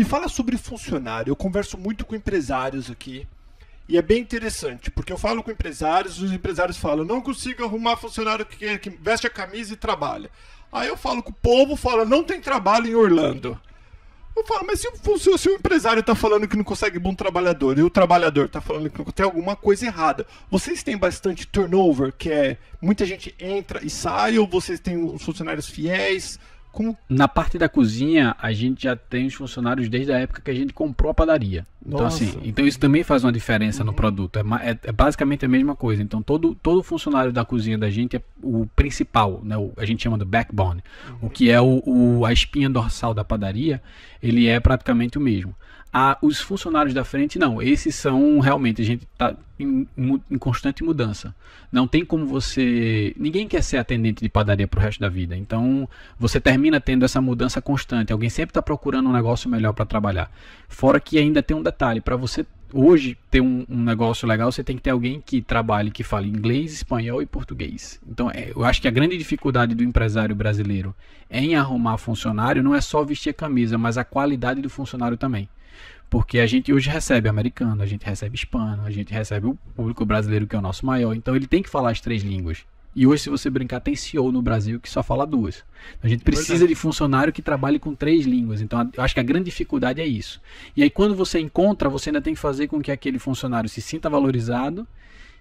Me fala sobre funcionário. Eu converso muito com empresários aqui. E é bem interessante, porque eu falo com empresários, os empresários falam, não consigo arrumar funcionário que, que veste a camisa e trabalha. Aí eu falo com o povo, fala, não tem trabalho em Orlando. Eu falo, mas se o, se o empresário está falando que não consegue bom trabalhador e o trabalhador está falando que tem alguma coisa errada, vocês têm bastante turnover, que é muita gente entra e sai, ou vocês têm os funcionários fiéis? Como... Na parte da cozinha, a gente já tem os funcionários desde a época que a gente comprou a padaria. Então, assim, então isso também faz uma diferença uhum. no produto. É, é, é, basicamente a mesma coisa. Então, todo, todo funcionário da cozinha da gente é o principal, né? O, a gente chama de backbone. Uhum. O que é o, o, a espinha dorsal da padaria, ele é praticamente o mesmo. A, os funcionários da frente, não. Esses são realmente, a gente está em, em, constante mudança. Não tem como você. Ninguém quer ser atendente de padaria para o resto da vida. Então, você termina termina tendo essa mudança constante. Alguém sempre está procurando um negócio melhor para trabalhar. Fora que ainda tem um detalhe: para você hoje ter um, um, negócio legal, você tem que ter alguém que trabalhe, que fale inglês, espanhol e português. Então, é, eu acho que a grande dificuldade do empresário brasileiro em arrumar funcionário não é só vestir a camisa, mas a qualidade do funcionário também. Porque a gente hoje recebe americano, a gente recebe hispano, a gente recebe o público brasileiro que é o nosso maior. Então, ele tem que falar as três línguas. E hoje, se você brincar, tem CEO no Brasil que só fala duas. A gente precisa de funcionário que trabalhe com três línguas. Então, eu acho que a grande dificuldade é isso. E aí, quando você encontra, você ainda tem que fazer com que aquele funcionário se sinta valorizado,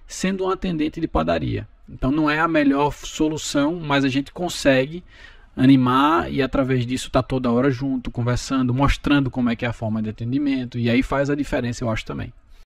sendo um atendente de padaria. Então, não é a melhor solução, mas a gente consegue animar e através disso tá toda hora junto, conversando, mostrando como é que é a forma de atendimento e aí faz a diferença, eu acho também.